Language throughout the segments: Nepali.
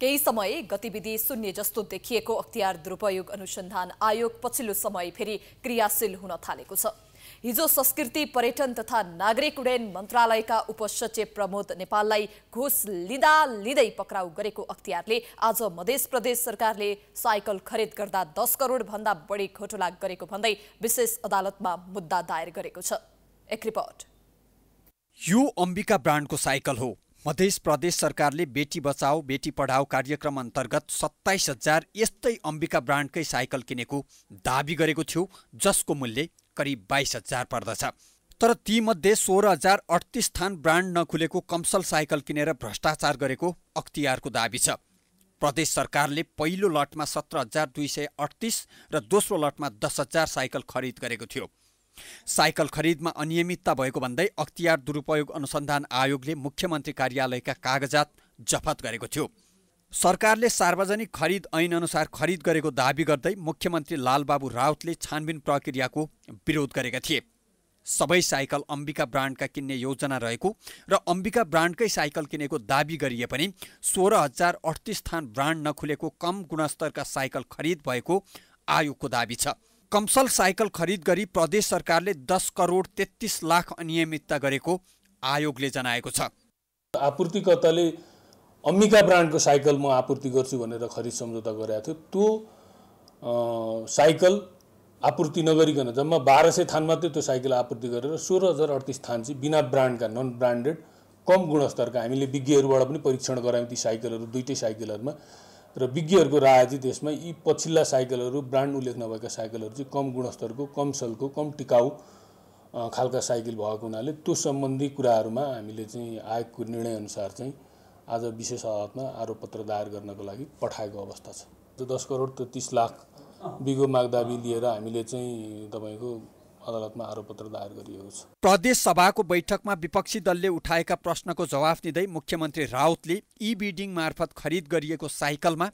केही समय गतिविधि शून्य जस्तो देखिएको अख्तियार दुरुपयोग अनुसन्धान आयोग पछिल्लो समय फेरि क्रियाशील हुन थालेको छ हिजो संस्कृति पर्यटन तथा नागरिक उड्डयन मन्त्रालयका उपसचिव प्रमोद नेपाललाई घुस लिँदा लिँदै पक्राउ गरेको अख्तियारले आज मध्य प्रदेश सरकारले साइकल खरिद गर्दा दस भन्दा बढी घोटोला गरेको भन्दै विशेष अदालतमा मुद्दा दायर गरेको छ एक रिपोर्ट यो अम्बिका ब्रान्डको साइकल हो मध्य प्रदेश सरकारले बेटी बचाओ बेटी पढाओ कार्यक्रम अन्तर्गत सत्ताइस हजार यस्तै अम्बिका ब्रान्डकै साइकल किनेको दावी गरेको थियो जसको मूल्य करिब बाइस हजार पर्दछ तर तीमध्ये सोह्र हजार अडतिस थान ब्रान्ड नखुलेको कम्सल साइकल किनेर भ्रष्टाचार गरेको अख्तियारको दावी छ प्रदेश सरकारले पहिलो लटमा सत्र हजार दुई सय अडतिस र दोस्रो लटमा दस हजार साइकल खरिद गरेको थियो साइकल खरिदमा अनियमितता भएको भन्दै अख्तियार दुरुपयोग अनुसन्धान आयोगले मुख्यमन्त्री कार्यालयका कागजात जफत गरेको थियो सरकारले सार्वजनिक खरिद ऐनअनुसार खरिद गरेको दावी गर्दै मुख्यमन्त्री लालबाबु राउतले छानबिन प्रक्रियाको विरोध गरेका थिए सबै साइकल अम्बिका ब्रान्डका किन्ने योजना रहेको र अम्बिका ब्रान्डकै साइकल किनेको दावी गरिए पनि सोह्र हजार अठतिस थान ब्रान्ड नखुलेको कम गुणस्तरका साइकल खरिद भएको आयोगको दावी छ कम्सल साइकल खरिद गरी प्रदेश सरकारले दस करोड तेत्तिस लाख अनियमितता गरेको आयोगले जनाएको छ आपूर्तिकर्ताले अम्बिका ब्रान्डको साइकल म आपूर्ति गर्छु भनेर खरिद सम्झौता गरेको थियो त्यो साइकल आपूर्ति नगरिकन जम्मा बाह्र सय थान मात्रै त्यो साइकल आपूर्ति गरेर सोह्र हजार अडतिस थान चाहिँ बिना ब्रान्डका नन ब्रान्डेड कम गुणस्तरका हामीले विज्ञहरूबाट पनि परीक्षण गरायौँ ती साइकलहरू दुइटै साइकलहरूमा र विज्ञहरूको राय चाहिँ त्यसमा यी पछिल्ला साइकलहरू ब्रान्ड उल्लेख नभएका साइकलहरू चाहिँ कम गुणस्तरको कम सलको कम टिकाउ खालका साइकल भएको हुनाले त्यो सम्बन्धी कुराहरूमा हामीले चाहिँ आयोगको निर्णयअनुसार चाहिँ आज विशेष अदालतमा आरोप पत्र दायर गर्नको लागि पठाएको अवस्था छ त्यो दस करोड त्यो तिस लाख बिगो मागदाबी लिएर हामीले चाहिँ तपाईँको अदालतमा आरोपपत्र दायर गरिएको छ प्रदेश सभाको बैठकमा विपक्षी दलले उठाएका प्रश्नको जवाफ दिँदै मुख्यमन्त्री राउतले ई बिडिङ मार्फत खरिद गरिएको साइकलमा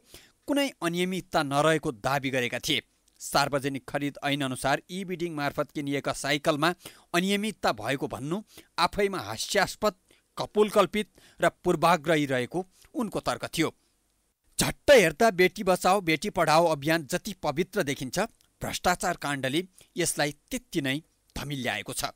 कुनै अनियमितता नरहेको दावी गरेका थिए सार्वजनिक खरिद ऐनअनुसार ई बिडिङ मार्फत किनिएका साइकलमा अनियमितता भएको भन्नु आफैमा हास्यास्पद कपोलकल्पित र पूर्वाग्रही रहेको उनको तर्क थियो झट्ट हेर्दा बेटी बचाओ बेटी पढाओ अभियान जति पवित्र देखिन्छ भ्रष्टाचार काण्डले यसलाई त्यति नै धमिल्याएको छ